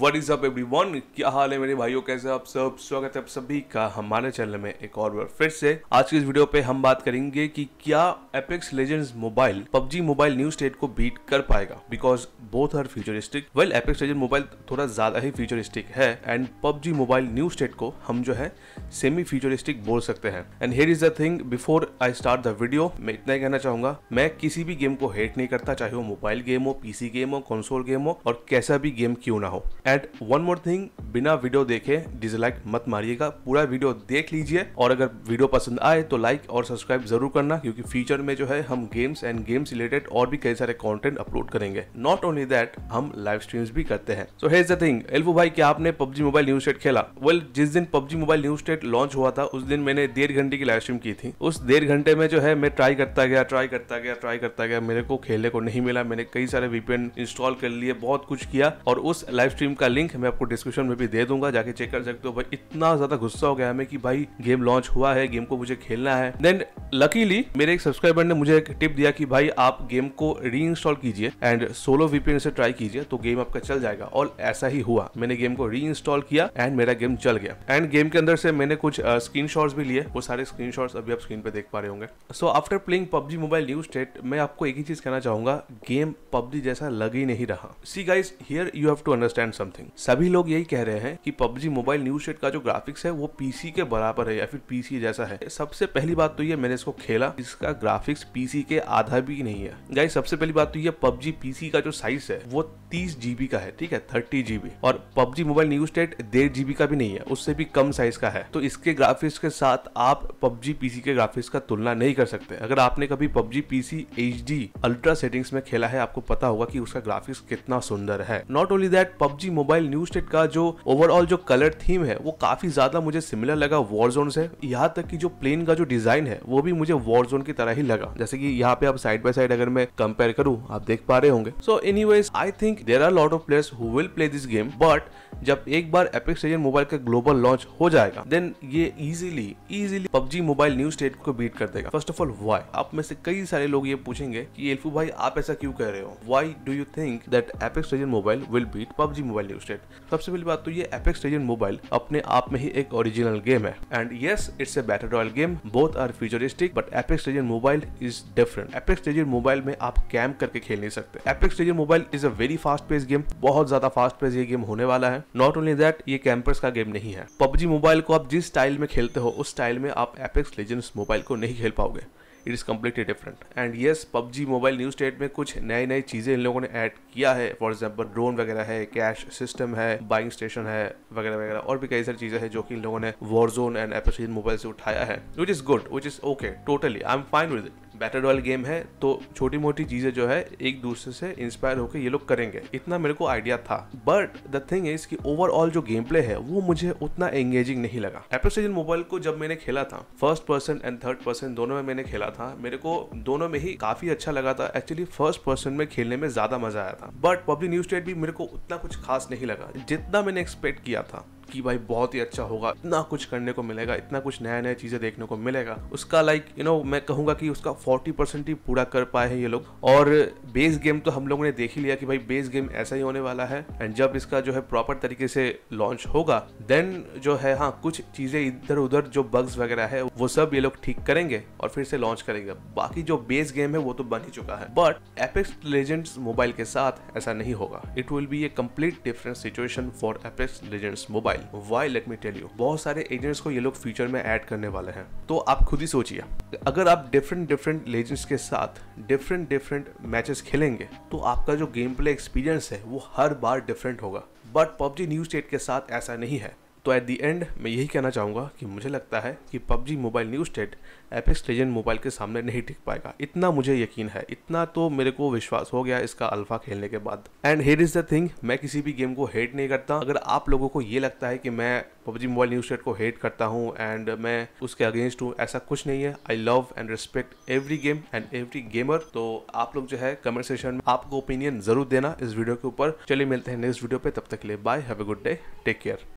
What is up everyone? क्या हाल है मेरे भाइयों कैसे आप सब स्वागत है आप सभी का हमारे चैनल में एक और बार फिर से आज की इस वीडियो पे हम बात करेंगे कि क्या Apex Legends mobile PUBG mobile new state को बीट कर पाएगा because both are futuristic well Apex legend mobile थोड़ा ज्यादा ही फ्यूचरिस्टिक है and PUBG mobile new state को हम जो है सेमी फ्यूचरिस्टिक बोल सकते हैं and here is the thing before I start the video मैं इतना ही कहना चाहूंगा मैं किसी भी गेम को हेट नहीं करता चाहे वो मोबाइल गेम हो पीसी गेम हो कंसोल गेम हो और कैसा भी गेम क्यों ना हो एंड वन मोर थिंग बिना वीडियो देखे डिसलाइक मत मारिएगा पूरा वीडियो देख लीजिए और अगर वीडियो पसंद आए तो लाइक और सब्सक्राइब जरूर करना क्योंकि फ्यूचर में जो है हम गेम्स एंड गेम्स रिलेटेड और भी कई सारे कॉन्टेंट अपलोड करेंगे नॉट ओनली दैट हम लाइव स्ट्रीम्स भी करते हैं सो हेज द थिंग एल्फू भाई क्या आपने पब्जी मोबाइल न्यूज स्टेट खेला वेल well, जिस दिन PUBG mobile new state launch हुआ था उस दिन मैंने डेढ़ घंटे की लाइव स्ट्रीम की थी उस डेढ़ घंटे में जो है मैं ट्राई करता गया ट्राई करता गया ट्राई करता गया मेरे को खेलने को नहीं मिला मैंने कई सारे वीपीएन इंस्टॉल कर लिए बहुत कुछ किया और उस लाइव स्ट्रीम गेम का लिंक मैं आपको डिस्क्रिप्शन में भी दे दूंगा जाके चेक कर सकते हो भाई इतना ज्यादा गुस्सा हो गया हमें कि भाई गेम लॉन्च हुआ है गेम को मुझे खेलना है देन लकीली मेरे एक सब्सक्राइबर ने मुझे एक टिप दिया कि भाई आप गेम को री कीजिए एंड सोलो वीपीएन से ट्राई कीजिए तो गेम आपका चल जाएगा और ऐसा ही हुआ मैंने गेम को री किया एंड मेरा गेम चल गया एंड गेम के अंदर से मैंने कुछ स्क्रीन uh, भी लिए वो सारे स्क्रीन अभी आप स्क्रीन पे देख पा रहे होंगे so after playing PUBG mobile new state मैं आपको एक ही चीज कहना चाहूंगा गेम पबजी जैसा लग ही नहीं रहा see guys here you have to understand something सभी लोग यही कह रहे हैं कि पबजी मोबाइल न्यू शेड का जो ग्राफिक्स है वो पीसी के बराबर है या फिर पीसी जैसा है सबसे पहली बात तो ये मैंने इसको खेला इसका ग्राफिक्स पीसी के आधा भी नहीं है गाइस सबसे पहली बात तो ये पबजी पीसी का जो साइज है वो तीस जीबी का है ठीक है थर्टी जीबी और पबजी मोबाइल न्यू स्टेट डेढ़ जीबी का भी नहीं है उससे भी कम साइज का है तो इसके ग्राफिक्स के साथ आप पबजी पीसी के ग्राफिक्स का तुलना नहीं कर सकते अगर आपने कभी PUBG PC H ultra settings में खेला है आपको पता होगा कि उसका ग्राफिक्स कितना सुंदर है not only that PUBG mobile new state का जो ओवरऑल जो कलर थीम है वो काफी ज्यादा मुझे सिमिलर लगा वॉर जोन से यहाँ तक कि जो प्लेन का जो डिजाइन है वो भी मुझे वॉर जोन की तरह ही लगा जैसे कि यहाँ पे आप साइड बाय साइड अगर मैं कंपेयर करूँ आप देख पा रहे होंगे so anyways I think there are lot of players who will play this game but जब एक बार एपिक सेजन मोबाइल का ग्लोबल लॉन्च हो जाएगा देन ये easily easily PUBG mobile new state को बीट कर देगा फर्स्ट ऑफ ऑल वाई आप में से कई सारे लोग ये पूछेंगे कि एल्फू भाई आप ऐसा क्यों कह रहे हो why do you think that Apex सेजन mobile will beat PUBG mobile state सबसे पहली बात तो ये एपेक्स लेजेंड मोबाइल अपने आप में ही एक ओरिजिनल गेम है and yes it's a battle royale game both are futuristic but Apex legend mobile is different Apex legend mobile में आप कैम करके खेल नहीं सकते Apex legend mobile is a very fast pace game बहुत ज्यादा fast pace ये game होने वाला है नॉट ओनली दैट ये कैंपर्स का गेम नहीं है पबजी मोबाइल को आप जिस स्टाइल में खेलते हो उस स्टाइल में आप एपेक्स लेजेंड्स मोबाइल को नहीं खेल पाओगे it is completely different and yes PUBG mobile new state में कुछ नई नई चीज़ें इन लोगों ने ऐड किया है फॉर एग्जाम्पल ड्रोन वगैरह है कैश सिस्टम है बाइंग स्टेशन है वगैरह वगैरह और भी कई सारी चीज़ें हैं जो कि इन लोगों ने वॉर जोन एंड एपोसिन मोबाइल से उठाया है which is good which is okay totally I am fine with it battle royale game है तो छोटी मोटी चीज़ें जो है एक दूसरे से इंस्पायर होकर ये लोग करेंगे इतना मेरे को आइडिया था बट द थिंग इज कि ओवरऑल जो गेम प्ले है वो मुझे उतना एंगेजिंग नहीं लगा एप्रोसीजन मोबाइल को जब मैंने खेला था first person and third person दोनों में मैंने खेला था मेरे को दोनों में ही काफी अच्छा लगा था एक्चुअली फर्स्ट पर्सन में खेलने में ज्यादा मजा आया था बट पब्लिक न्यूज स्टेट भी मेरे को उतना कुछ खास नहीं लगा जितना मैंने एक्सपेक्ट किया था कि भाई बहुत ही अच्छा होगा इतना कुछ करने को मिलेगा इतना कुछ नया नया चीज़ें देखने को मिलेगा उसका लाइक यू नो मैं कहूंगा कि उसका फोर्टी परसेंट ही पूरा कर पाए हैं ये लोग और बेस गेम तो हम लोगों ने देख ही लिया कि भाई बेस गेम ऐसा ही होने वाला है एंड जब इसका जो है प्रॉपर तरीके से लॉन्च होगा देन जो है हाँ कुछ चीज़ें इधर उधर जो बग्स वगैरह है वो सब ये लोग ठीक करेंगे और फिर से लॉन्च करेंगे बाकी जो बेस गेम है वो तो बन ही चुका है बट एपेक्स लेजेंड्स मोबाइल के साथ ऐसा नहीं होगा it will be a complete different situation for Apex Legends mobile why let me tell you बहुत सारे एजेंट्स को ये लोग फ्यूचर में ऐड करने वाले हैं तो आप खुद ही सोचिए अगर आप डिफरेंट डिफरेंट लेजेंड्स के साथ डिफरेंट डिफरेंट मैचेस खेलेंगे तो आपका जो गेम प्ले एक्सपीरियंस है वो हर बार डिफरेंट होगा बट पबजी न्यू स्टेट के साथ ऐसा नहीं है तो एट दी एंड मैं यही कहना चाहूँगा कि मुझे लगता है कि PUBG mobile new state Apex legend mobile के सामने नहीं टिक पाएगा इतना मुझे यकीन है इतना तो मेरे को विश्वास हो गया इसका अल्फा खेलने के बाद and here is the thing मैं किसी भी गेम को हेट नहीं करता अगर आप लोगों को ये लगता है कि मैं पबजी मोबाइल न्यू स्टेट को हेट करता हूँ एंड मैं उसके अगेंस्ट हूँ ऐसा कुछ नहीं है I love and respect every game and every gamer तो आप लोग जो है कमेंट सेशन में आपको ओपिनियन जरूर देना इस वीडियो के ऊपर चलिए मिलते हैं नेक्स्ट वीडियो पे तब तक के लिए bye have a good day take care